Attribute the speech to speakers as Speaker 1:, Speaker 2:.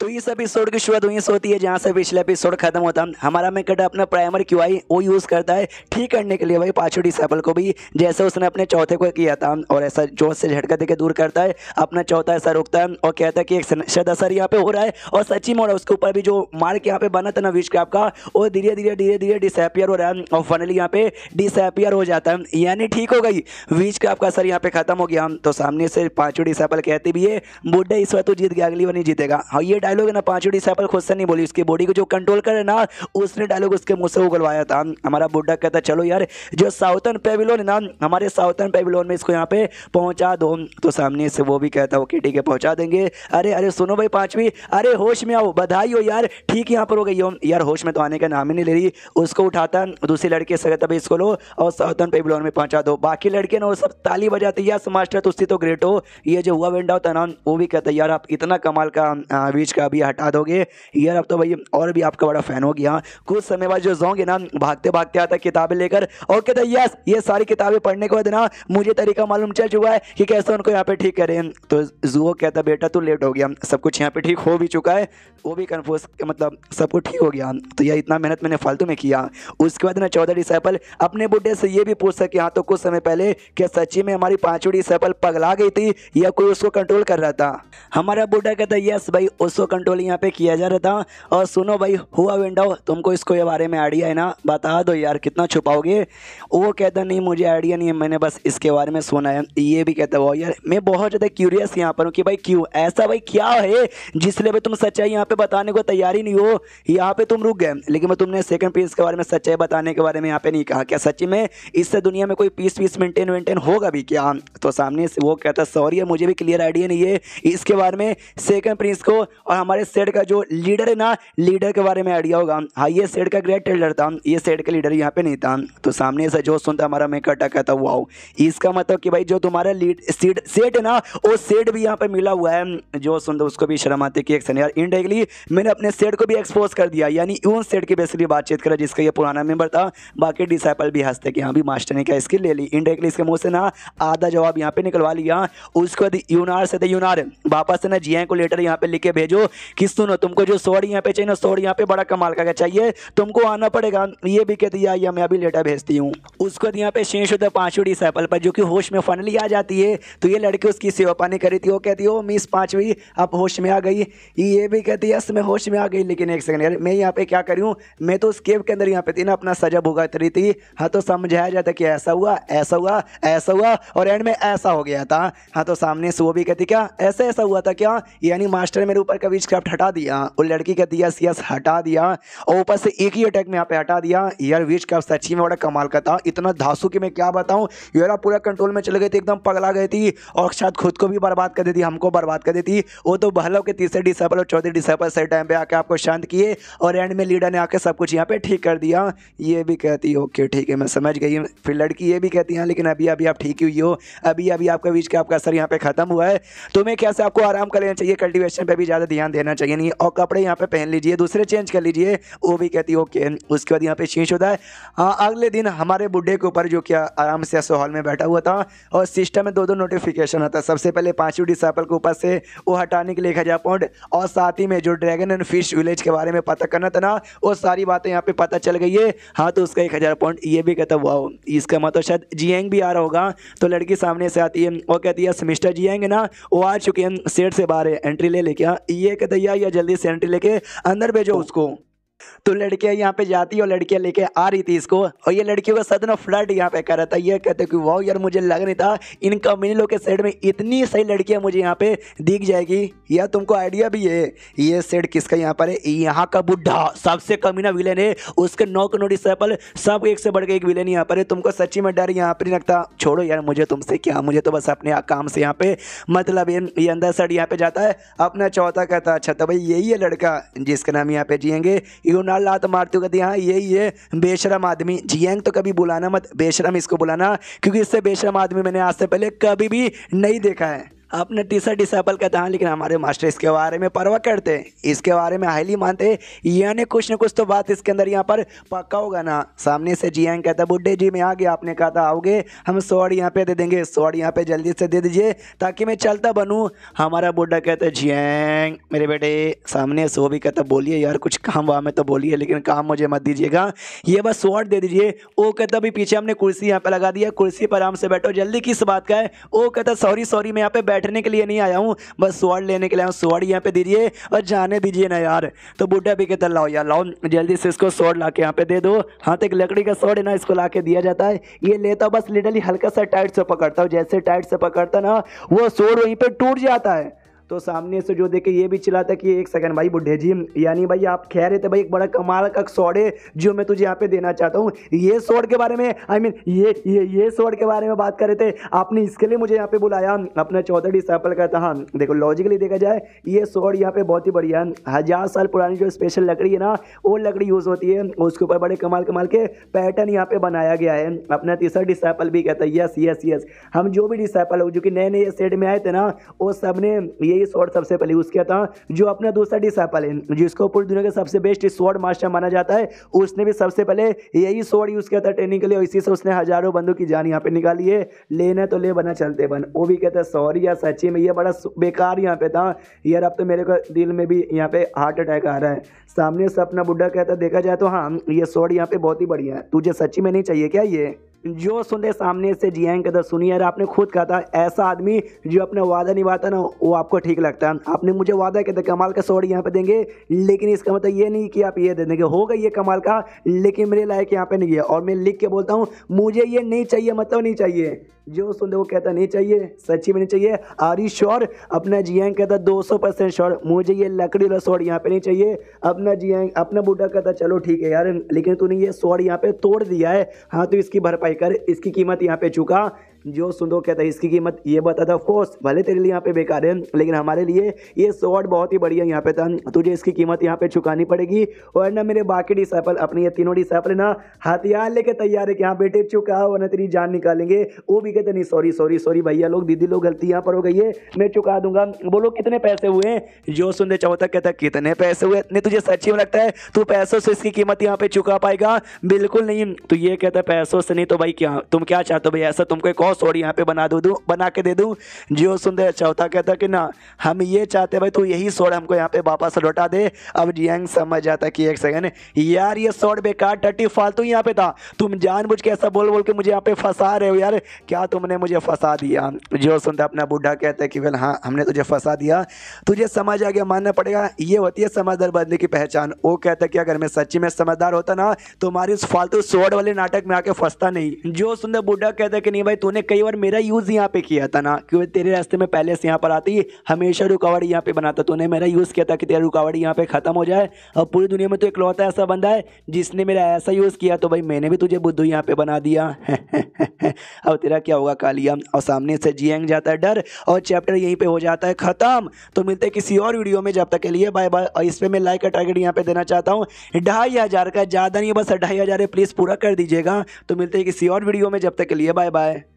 Speaker 1: तो इस एपिसोड की शुरुआत वहीं से होती है जहाँ से पिछला एपिसोड खत्म होता है हमारा कटा अपना प्राइमर क्यू आई वो यूज़ करता है ठीक करने के लिए भाई पाँचों डिसेबल को भी जैसे उसने अपने चौथे को किया था और ऐसा जोश से झटका देकर दूर करता है अपना चौथा ऐसा रुकता है और कहता है कि एक शद असर यहाँ पे हो रहा है और सची मोड़ा उसके ऊपर भी जो मार्क यहाँ पे बना था ना विश क्राफ्ट का वो धीरे धीरे धीरे धीरे डिसपियर हो रहा है और फाइनली यहाँ पे डिसपियर हो जाता है यानी ठीक हो गई विश क्राफ्ट का असर यहाँ पे खत्म हो गया तो सामने से पाँचों डिसेबल कहते भी है बुढ़े इस वक्त तो जीत गया अगली बार नहीं जीतेगा और ये डायलॉग है ना पांचों डिसाइपल खुद से नहीं बोली उसकी बॉडी को जो कंट्रोल करे ना उसने डायलॉग उसके मुंह से उगलवाया था हमारा बुड्ढा कहता चलो यार जो साउथन पेविलोन है ना हमारे साउथन पेविलोन में इसको यहाँ पे पहुंचा दो तो सामने से वो भी कहता ओके ठीक है पहुंचा देंगे अरे अरे सुनो भाई पांचवी अरे होश में आओ बधाई हो यार ठीक यहाँ पर हो गई हो यार होश में तो आने का नाम ही नहीं ले रही उसको उठाता दूसरी लड़के से कहता भाई इसको लो और साउथन पेविलोन में पहुंचा दो बाकी लड़के ना वो सब ताली बजाते यार मास्टर तुस्ती तो ग्रेट हो ये जो हुआ वेंडा होता ना वो भी कहता यार आप इतना कमाल का बीच का अभी हटा दोगे यार अब तो भाई और भी आपका बड़ा फ़ैन हो गया कुछ समय बाद जो जोंग है ना भागते भागते आता किताबें लेकर ओके तो यस ये सारी किताबें पढ़ने के बाद ना मुझे तरीका मालूम चल चुका है कि कैसे उनको यहाँ पे ठीक करें तो जूहो कहता बेटा तू लेट हो गया सब कुछ यहाँ पे ठीक हो भी चुका है वो भी कन्फ्यूज मतलब सब कुछ ठीक हो गया तो यह इतना मेहनत मैंने फालतू में किया उसके बाद ना चौदह डिसाइपल अपने बुढ़े से ये भी पूछ सके हाँ तो कुछ समय पहले क्या सच्ची में हमारी पाँचवीं डिसाइपल पगला गई थी या कोई उसको कंट्रोल कर रहा था हमारा बुढ़ा कहता यस भाई उसको कंट्रोल यहाँ पे किया जा रहा था और सुनो भाई हुआ विंडो तुमको इसको ये बारे में आइडिया है ना बता दो यार कितना छुपाओगे वो कहता नहीं मुझे आइडिया नहीं है मैंने बस इसके बारे में सुना है ये भी कहता वो यार मैं बहुत ज़्यादा क्यूरियस यहाँ पर हूँ कि भाई क्यों ऐसा भाई क्या है जिसलिए भाई तुम सच्चाई यहाँ पर बताने को तैयारी नहीं हो यहाँ पर तुम रुक गए लेकिन मैं तुमने सेकेंड पीस के बारे में सच्चाई बताने के बारे में यहाँ पर नहीं कहा क्या सच्ची में इससे दुनिया में कोई पीस वीस मेंटेन वेंटेन होगा भी क्या तो सामने वो कहता सॉरी मुझे भी क्लियर आइडिया नहीं है इसके बारे में सेकंड प्रिंस को और और हमारे सेट का जो लीडर है ना लीडर के बारे में आइडिया होगा हाँ ये सेट का ग्रेट टेलर था ये सेट का लीडर यहाँ पे नहीं था तो सामने ऐसा जो सुनता हमारा मैं कटा कहता हुआ इसका मतलब कि भाई जो तुम्हारा लीड सेट है ना वो सेट भी यहाँ पे मिला हुआ है जो सुनता उसको भी शर्म आती है कि एक्शन यार इनडायरेक्टली मैंने अपने सेट को भी एक्सपोज कर दिया यानी उन सेट की बेसिकली बातचीत करा जिसका ये पुराना मेंबर था बाकी डिसाइपल भी हंसते कि हाँ भी मास्टर ने क्या स्किल ले ली इनडायरेक्टली इसके मुँह से ना आधा जवाब यहाँ पे निकलवा लिया उसके बाद यूनार से थे यूनार वापस से ना जिया को लेटर यहाँ पे लिख के भेजो कि सुनो तुमको जो सोड यहाँ पे चाहिए ना सोड यहाँ पे बड़ा कमाल का चाहिए तुमको आना पड़ेगा ये भी कह दिया ये मैं अभी लेटर भेजती हूँ उसको यहाँ पे शेष होता है पांचवी सैपल पर जो कि होश में फाइनली आ जाती है तो ये लड़की उसकी सेवा पानी करी थी वो कहती हो मिस पांचवी अब होश में आ गई ये भी कहती है मैं होश में आ गई लेकिन एक सेकंड यार मैं यहाँ पे क्या करूँ मैं तो उस केव के अंदर यहाँ पे थी ना अपना सजा भुगत रही थी हाँ तो समझाया जाता कि ऐसा हुआ ऐसा हुआ ऐसा हुआ और एंड में ऐसा हो गया था हाँ तो सामने से वो भी कहती क्या ऐसा ऐसा हुआ था क्या यानी मास्टर मेरे ऊपर कभी बीच क्राफ्ट हटा दिया और लड़की का दिया सीएस हटा दिया और ऊपर से एक ही अटैक में यहाँ पे हटा दिया यार बीच क्राफ्ट सच्ची में बड़ा कमाल का था इतना धासु की मैं क्या बताऊँ यारा पूरा कंट्रोल में चले गए थे एकदम पगला गई थी और शायद खुद को भी बर्बाद कर देती हमको बर्बाद कर देती वो तो बहलो के तीसरे डिसेबल और चौथे डिसेबल सही टाइम पर आके आपको शांत किए और एंड में लीडर ने आके सब कुछ यहाँ पे ठीक कर दिया ये भी कहती ओके ठीक है मैं समझ गई फिर लड़की ये भी कहती है हाँ, लेकिन अभी अभी आप ठीक हुई हो अभी अभी आपका बीच का असर यहाँ पे खत्म हुआ है तो मैं कैसे आपको आराम कर लेना चाहिए कल्टिवेशन पर भी ज़्यादा ध्यान ध्यान देना चाहिए नहीं और कपड़े यहाँ पे पहन लीजिए दूसरे चेंज कर लीजिए वो भी कहती है ओके उसके बाद यहाँ पे शीश होता है हाँ अगले दिन हमारे बुढ़े के ऊपर जो क्या आराम से ऐसे हॉल में बैठा हुआ था और सिस्टम में दो दो नोटिफिकेशन आता सबसे पहले पाँचवीं डिसाइपल के ऊपर से वो हटाने के लिए खजा पॉइंट और साथ ही में जो ड्रैगन एंड फिश विलेज के बारे में पता करना था ना वो सारी बातें यहाँ पर पता चल गई है हाँ तो उसका एक पॉइंट ये भी कहता हुआ इसका मतलब शायद जियंग भी आ रहा होगा तो लड़की सामने से आती है और कहती है मिस्टर जियंग ना वो आ चुके हैं सेठ से बाहर एंट्री ले लेके हाँ, ये है कि या, या जल्दी सैनिटरी लेके अंदर भेजो तो उसको तो लड़कियां यहाँ पे जाती और लड़कियां लेके आ रही थी इसको और ये लड़कियों का सदन फ्लड यहाँ पे कर रहा था ये कहते कि वाह यार मुझे लग नहीं था इन कंपनी के सेट में इतनी सही लड़कियां मुझे यहाँ पे दिख जाएगी या तुमको आइडिया भी है ये सेट किसका यहाँ पर है यहाँ का बुढ़ा सबसे कमीना विलेन है उसके नौ करोड़ सैपल सब एक से बढ़ एक विलेन यहाँ पर है तुमको सच्ची में डर यहाँ पर नहीं लगता छोड़ो यार मुझे तुमसे क्या मुझे तो बस अपने काम से यहाँ पे मतलब ये अंदर साइड यहाँ पे जाता है अपना चौथा कहता अच्छा तो भाई यही है लड़का जिसका नाम यहाँ पे जियेंगे यूनान लात मारते कहती कहते हाँ यही है बेशरम आदमी जियांग तो कभी बुलाना मत बेशरम इसको बुलाना क्योंकि इससे बेशरम आदमी मैंने आज से पहले कभी भी नहीं देखा है अपने टीचर डिसेबल कहते हैं हाँ, लेकिन हमारे मास्टर इसके बारे में परवा करते हैं इसके बारे में हाईली मानते हैं यानी कुछ ना कुछ तो बात इसके अंदर यहाँ पर पक्का होगा ना सामने से जी एंग कहता बुढ़े जी मैं आ गया आपने कहा था आओगे हम सॉड यहाँ पे दे देंगे सॉड यहाँ पे जल्दी से दे दीजिए ताकि मैं चलता बनूँ हमारा बुढ़ा कहता है एंग मेरे बेटे सामने से वो भी कहता बोलिए यार कुछ काम वाम है तो बोलिए लेकिन काम मुझे मत दीजिएगा ये बस सॉड दे दीजिए वो कहता भी पीछे हमने कुर्सी यहाँ पर लगा दिया कुर्सी पर आराम से बैठो जल्दी किस बात का है वो कहता सॉरी सॉरी मैं यहाँ पे बैठने के लिए नहीं आया हूँ बस स्वॉर्ड लेने के लिए आया हूँ यहाँ पे दीजिए और जाने दीजिए ना यार तो बूढ़ा भी कहता लाओ यार लाओ जल्दी से इसको स्वॉर्ड ला के यहाँ पे दे दो हाँ तो एक लकड़ी का स्वॉर्ड है ना इसको ला के दिया जाता है ये लेता बस लिटली हल्का सा टाइट से पकड़ता हूँ जैसे टाइट से पकड़ता ना वो स्वॉर्ड वहीं पर टूट जाता है तो सामने से जो देखे ये भी चिल्लाता कि एक सेकंड भाई बुढ़े जी यानी भाई आप कह रहे थे भाई एक बड़ा कमाल का सॉड है जो मैं तुझे यहाँ पे देना चाहता हूँ ये सॉड के बारे में आई I मीन mean, ये ये ये सॉड के बारे में बात कर रहे थे आपने इसके लिए मुझे यहाँ पे बुलाया अपना चौथा डिसाइपल का था हाँ देखो लॉजिकली देखा जाए ये सॉड यहाँ पे बहुत ही बढ़िया हज़ार साल पुरानी जो स्पेशल लकड़ी है ना वो लकड़ी यूज़ होती है उसके ऊपर बड़े कमाल कमाल के पैटर्न यहाँ पे बनाया गया है अपना तीसरा डिसाइपल भी कहता है यस यस यस हम जो भी डिसाइपल हो जो कि नए नए सेट में आए थे ना वो सब ने ये यही स्वॉर्ड सबसे पहले यूज़ किया था जो अपना दूसरा डिसाइपल है जिसको पूरी दुनिया का सबसे बेस्ट स्वॉर्ड मास्टर माना जाता है उसने भी सबसे पहले यही स्वॉर्ड यूज़ किया था ट्रेनिंग के लिए इसी से उसने हज़ारों बंदों की जान यहाँ पे निकाली है लेना तो ले बना चलते बन वो भी कहता है सॉरी यार सच्ची में ये बड़ा बेकार यहाँ पे था यार अब तो मेरे को दिल में भी यहाँ पे हार्ट अटैक आ रहा है सामने से अपना बुढ़ा कहता देखा जाए तो हाँ ये स्वॉर्ड यहाँ पे बहुत ही बढ़िया है तुझे सच्ची में नहीं चाहिए क्या ये जो सुने सामने से जियांग तो सुनिए यार आपने खुद कहा था ऐसा आदमी जो अपना वादा निभाता ना वो आपको ठीक लगता है आपने मुझे वादा किया था कमाल का सौड़ यहाँ पे देंगे लेकिन इसका मतलब ये नहीं कि आप ये दे देंगे होगा ये कमाल का लेकिन मेरे लायक यहाँ पे नहीं है और मैं लिख के बोलता हूँ मुझे ये नहीं चाहिए मतलब नहीं चाहिए जो सुन दे वो कहता नहीं चाहिए सच्ची में नहीं चाहिए आर यू श्योर अपना जियांग कहता दो सौ परसेंट श्योर मुझे ये लकड़ी वाला शॉर्ट यहाँ पे नहीं चाहिए अपना जी एंग अपना बूढ़ा कहता चलो ठीक है यार लेकिन तूने ये शॉर्ट यहाँ पे तोड़ दिया है हाँ तो इसकी भरपाई कर इसकी कीमत यहाँ पे चुका जो दो कहता है इसकी कीमत ये बता था ऑफकोर्स भले तेरे लिए यहाँ पे बेकार है लेकिन हमारे लिए ये सॉर्ट बहुत ही बढ़िया यहाँ पे था तुझे इसकी कीमत यहाँ पे चुकानी पड़ेगी और ना मेरे बाकी डिसाइपल अपने ये तीनों डिसाइपल ना हथियार लेके तैयार है कि हाँ बेटे चुकाओ ना तेरी जान निकालेंगे वो भी कहते नहीं सॉरी सॉरी सॉरी भैया लोग दीदी लोग गलती यहाँ पर हो गई है मैं चुका दूंगा बोलो कितने पैसे हुए जो सुन दे चौथा कहता कितने पैसे हुए इतने तुझे सच्ची में लगता है तू पैसों से इसकी कीमत यहाँ पे चुका पाएगा बिल्कुल नहीं तो ये कहता पैसों से नहीं तो भाई क्या तुम क्या चाहते हो भाई ऐसा तुमको एक और सॉरी यहाँ पे बना दो दूँ बना के दे दूँ जियो सुंदर चौथा कहता कि ना हम ये चाहते हैं भाई तू यही सॉर्ड हमको यहाँ पे वापस लौटा दे अब जियांग समझ जाता कि एक सेकंड यार ये सॉर्ड बेकार टट्टी फालतू यहाँ पे था तुम जानबूझ के ऐसा बोल बोल के मुझे यहाँ पे फंसा रहे हो यार क्या तुमने मुझे फंसा दिया जियो सुंदर अपना बूढ़ा कहता है कि भाई हाँ हमने तुझे फंसा दिया तुझे समझ आ गया मानना पड़ेगा ये होती है समझदार बदले की पहचान वो कहता कि अगर मैं सच्ची में समझदार होता ना तुम्हारी इस फालतू सॉर्ड वाले नाटक में आके फंसता नहीं जो सुंदर बूढ़ा कहता कि नहीं भाई तूने कई बार मेरा यूज़ यहाँ पे किया था ना क्योंकि तेरे रास्ते में पहले से यहाँ पर आती हमेशा रुकावट यहाँ पे बनाता तूने तो मेरा यूज़ किया था कि तेरा रुकावट यहाँ पे ख़त्म हो जाए और पूरी दुनिया में तो एक लौता ऐसा बंदा है जिसने मेरा ऐसा यूज़ किया तो भाई मैंने भी तुझे बुद्धू यहाँ पे बना दिया अब तेरा क्या होगा कालिया और सामने से जियांग जाता है डर और चैप्टर यहीं पर हो जाता है ख़त्म तो मिलते किसी और वीडियो में जब तक के लिए बाय बाय और इस पर मैं लाइक का टारगेट यहाँ पर देना चाहता हूँ ढाई हज़ार का ज़्यादा नहीं बस ढाई हज़ार है प्लीज़ पूरा कर दीजिएगा तो मिलते किसी और वीडियो में जब तक के लिए बाय बाय